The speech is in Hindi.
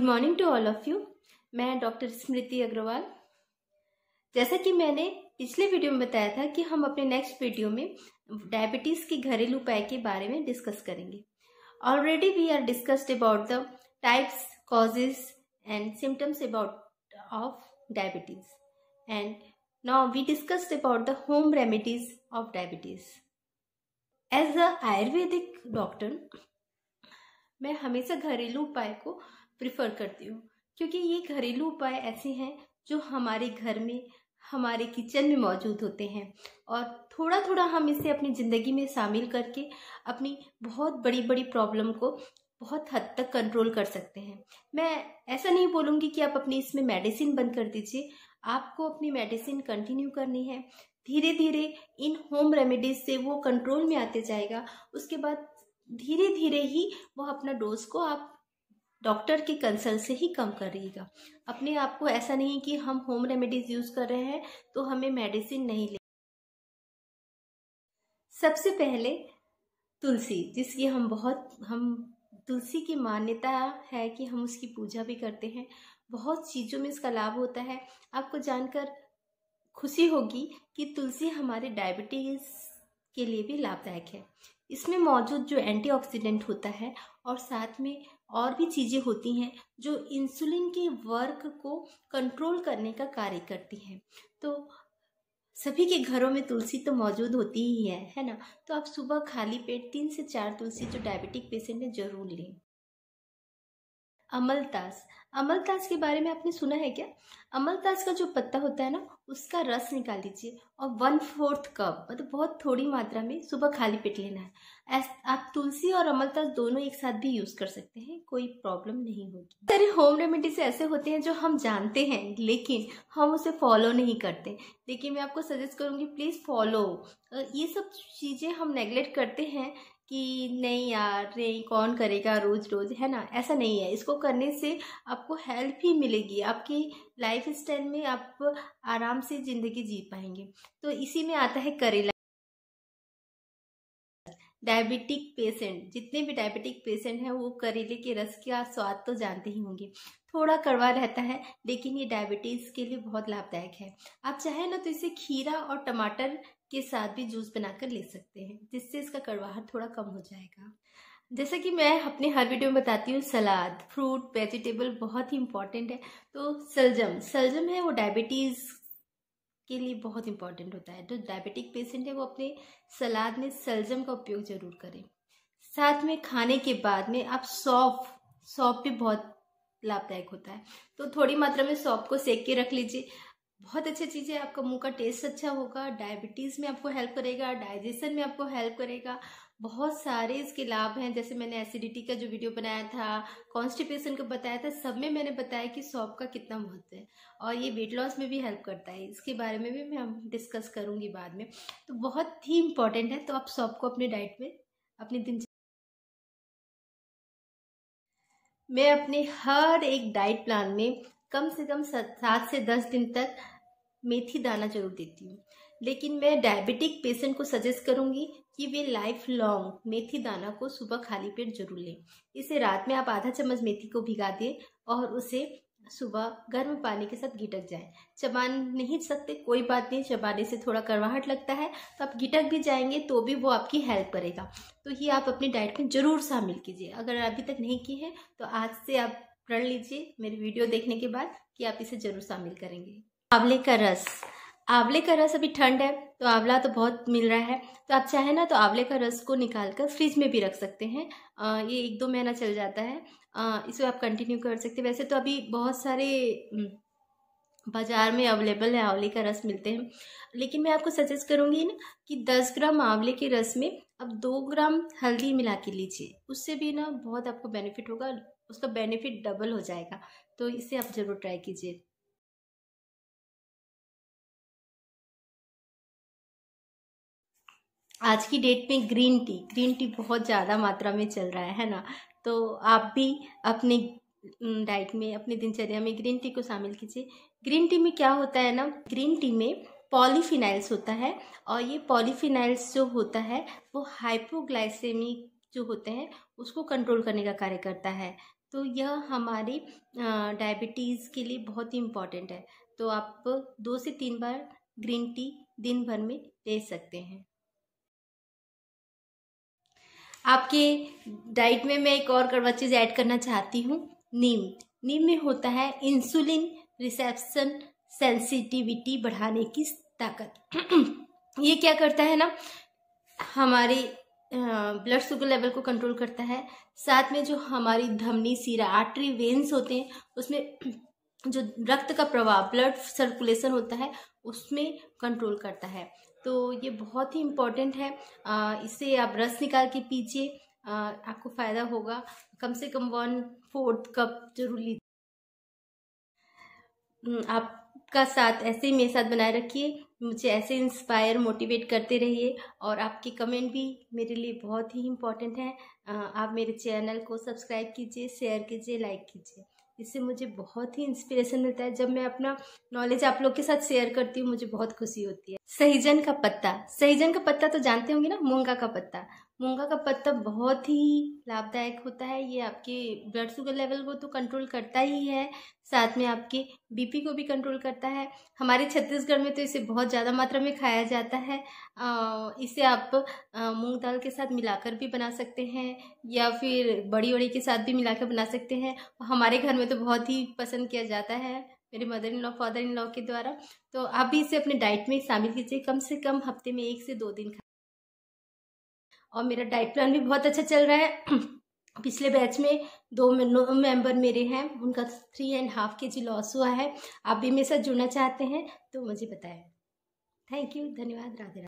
good morning to all of you मैं डॉक्टर स्मृति अग्रवाल जैसा कि मैंने पिछले वीडियो में बताया था कि हम अपने नेक्स्ट वीडियो में डायबिटीज़ के घरेलू उपाय के बारे में डिस्कस करेंगे already we are discussed about the types causes and symptoms about of diabetes and now we discussed about the home remedies of diabetes as a Ayurvedic doctor मैं हमेशा घरेलू उपाय को प्रिफर करती हूँ क्योंकि ये घरेलू उपाय ऐसे हैं जो हमारे घर में हमारे किचन में मौजूद होते हैं और थोड़ा थोड़ा हम इसे अपनी ज़िंदगी में शामिल करके अपनी बहुत बड़ी बड़ी प्रॉब्लम को बहुत हद तक कंट्रोल कर सकते हैं मैं ऐसा नहीं बोलूँगी कि आप अपनी इसमें मेडिसिन बंद कर दीजिए आपको अपनी मेडिसिन कंटिन्यू करनी है धीरे धीरे इन होम रेमेडीज से वो कंट्रोल में आते जाएगा उसके बाद धीरे धीरे ही वह अपना डोज को आप डॉक्टर के कंसल्ट से ही कम करिएगा अपने आप को ऐसा नहीं कि हम होम रेमेडीज़ यूज़ कर रहे हैं तो हमें मेडिसिन नहीं ले सबसे पहले तुलसी जिसकी हम बहुत हम तुलसी की मान्यता है कि हम उसकी पूजा भी करते हैं बहुत चीज़ों में इसका लाभ होता है आपको जानकर खुशी होगी कि तुलसी हमारे डायबिटीज़ के लिए भी लाभदायक है इसमें मौजूद जो एंटीऑक्सीडेंट होता है और साथ में और भी चीज़ें होती हैं जो इंसुलिन के वर्क को कंट्रोल करने का कार्य करती हैं तो सभी के घरों में तुलसी तो मौजूद होती ही है है ना तो आप सुबह खाली पेट तीन से चार तुलसी जो डायबिटिक पेशेंट है ज़रूर लें अमलतास अमलतास के बारे में आपने सुना है क्या अमलतास का जो पत्ता होता है ना उसका रस निकाल लीजिए और वन फोर्थ कप मतलब बहुत थोड़ी मात्रा में सुबह खाली पेट लेना है आप तुलसी और अमलतास दोनों एक साथ भी यूज कर सकते हैं कोई प्रॉब्लम नहीं होगी सारे होम रेमेडीज ऐसे होते हैं जो हम जानते हैं लेकिन हम उसे फॉलो नहीं करते लेकिन मैं आपको सजेस्ट करूँगी प्लीज़ फॉलो ये सब चीज़ें हम नेग्लेक्ट करते हैं कि नहीं यार नहीं कौन करेगा रोज़ रोज़ है ना ऐसा नहीं है इसको करने से आपको हेल्प ही मिलेगी आपकी लाइफ स्टाइल में आप आराम से ज़िंदगी जी पाएंगे तो इसी में आता है करेला डायबिटिक पेशेंट जितने भी डायबिटिक पेशेंट हैं वो करेले के रस का स्वाद तो जानते ही होंगे थोड़ा कड़वा रहता है लेकिन ये डायबिटीज़ के लिए बहुत लाभदायक है आप चाहें ना तो इसे खीरा और टमाटर के साथ भी जूस बनाकर ले सकते हैं जिससे इसका कड़वाहट थोड़ा कम हो जाएगा जैसा कि मैं अपने हर वीडियो में बताती हूँ सलाद फ्रूट वेजिटेबल बहुत ही इंपॉर्टेंट है तो सलजम सलजम है वो डायबिटीज़ के लिए बहुत इंपॉर्टेंट होता है जो तो डायबिटिक पेशेंट है वो अपने सलाद में सलजम का उपयोग जरूर करें साथ में खाने के बाद में आप सौंफ सौंफ भी बहुत लाभदायक होता है तो थोड़ी मात्रा में सौंफ को सेक के रख लीजिए बहुत अच्छी चीज़ है आपका मुंह का टेस्ट अच्छा होगा डायबिटीज़ में आपको हेल्प करेगा डाइजेशन में आपको हेल्प करेगा बहुत सारे इसके लाभ हैं जैसे मैंने एसिडिटी का जो वीडियो बनाया था कॉन्स्टिपेशन का बताया था सब में मैंने बताया कि सौंप का कितना महत्व है और ये वेट लॉस में भी हेल्प करता है इसके बारे में भी मैं हम डिस्कस करूँगी बाद में तो बहुत ही इम्पॉर्टेंट है तो आप सौंप को अपने डाइट में अपनी दिन मैं अपने हर एक डाइट प्लान में कम से कम सात से दस दिन तक मेथी दाना जरूर देती हूँ लेकिन मैं डायबिटिक पेशेंट को सजेस्ट करूंगी कि वे लाइफ लॉन्ग मेथी दाना को सुबह खाली पेट जरूर लें इसे रात में आप आधा चम्मच मेथी को भिगा दें और उसे सुबह गर्म पानी के साथ गिटक जाए चबान नहीं सकते कोई बात नहीं चबाने से थोड़ा करवाहट लगता है तो आप गिटक भी जाएंगे तो भी वो आपकी हेल्प करेगा तो ये आप अपनी डाइट में ज़रूर शामिल कीजिए अगर अभी तक नहीं की है तो आज से आप प्रण लीजिए मेरी वीडियो देखने के बाद कि आप इसे ज़रूर शामिल करेंगे आंवले का रस आंवले का रस अभी ठंड है तो आंवला तो बहुत मिल रहा है तो आप चाहें ना तो आंवले का रस को निकाल कर फ्रिज में भी रख सकते हैं आ, ये एक दो महीना चल जाता है आ, इसे आप कंटिन्यू कर सकते वैसे तो अभी बहुत सारे बाज़ार में अवेलेबल है आंवले का रस मिलते हैं लेकिन मैं आपको सजेस्ट करूँगी ना कि दस ग्राम आंवले के रस में अब दो ग्राम हल्दी मिला के लीजिए उससे भी ना बहुत आपको बेनिफिट होगा उसका बेनिफिट डबल हो जाएगा तो इसे आप ज़रूर ट्राई कीजिए आज की डेट में ग्रीन टी ग्रीन टी बहुत ज़्यादा मात्रा में चल रहा है ना तो आप भी अपने डाइट में अपनी दिनचर्या में ग्रीन टी को शामिल कीजिए ग्रीन टी में क्या होता है ना ग्रीन टी में पॉलीफिनाइल्स होता है और ये पॉलीफिनाइल्स जो होता है वो हाइपोग्लाइसेमी जो होते हैं उसको कंट्रोल करने का कार्य करता है तो यह हमारी डायबिटीज़ के लिए बहुत ही इम्पॉर्टेंट है तो आप दो से तीन बार ग्रीन टी दिन भर में ले सकते हैं आपके डाइट में मैं एक और कड़वा चीज़ ऐड करना चाहती हूँ नीम नीम में होता है इंसुलिन रिसेप्शन सेंसिटिविटी बढ़ाने की ताकत ये क्या करता है ना हमारी ब्लड शुगर लेवल को कंट्रोल करता है साथ में जो हमारी धमनी सीरा आर्टरी वेन्स होते हैं उसमें जो रक्त का प्रवाह ब्लड सर्कुलेशन होता है उसमें कंट्रोल करता है तो ये बहुत ही इम्पॉर्टेंट है इससे आप रस निकाल के पीजिए आपको फ़ायदा होगा कम से कम वन फोर्थ कप जरूर लीजिए हम्म, आपका साथ ऐसे ही मेरे साथ बनाए रखिए मुझे ऐसे इंस्पायर मोटिवेट करते रहिए और आपके कमेंट भी मेरे लिए बहुत ही इम्पॉर्टेंट हैं आप मेरे चैनल को सब्सक्राइब कीजिए शेयर कीजिए लाइक कीजिए इससे मुझे बहुत ही इंस्पिरेशन मिलता है जब मैं अपना नॉलेज आप लोग के साथ शेयर करती हूँ मुझे बहुत खुशी होती है सहीजन का पत्ता सहीजन का पत्ता तो जानते होंगे ना मूंगा का पत्ता मूंगा का पत्ता बहुत ही लाभदायक होता है ये आपके ब्लड शुगर लेवल को तो कंट्रोल करता ही है साथ में आपके बीपी को भी कंट्रोल करता है हमारे छत्तीसगढ़ में तो इसे बहुत ज़्यादा मात्रा में खाया जाता है आ, इसे आप मूंग दाल के साथ मिलाकर भी बना सकते हैं या फिर बड़ी वड़ी के साथ भी मिलाकर बना सकते हैं हमारे घर में तो बहुत ही पसंद किया जाता है मेरे mother in law father in law के द्वारा तो आप भी इसे अपने डाइट में शामिल कीजिए कम से कम हफ्ते में एक से दो दिन और मेरा डाइट प्लान भी बहुत अच्छा चल रहा है पिछले बैच में दो मेंबर मेरे हैं उनका थ्री एंड हाफ के जी लॉस हुआ है आप भी मेरे साथ जुड़ना चाहते हैं तो मुझे बताएं थैंक यू धन्यवाद राधे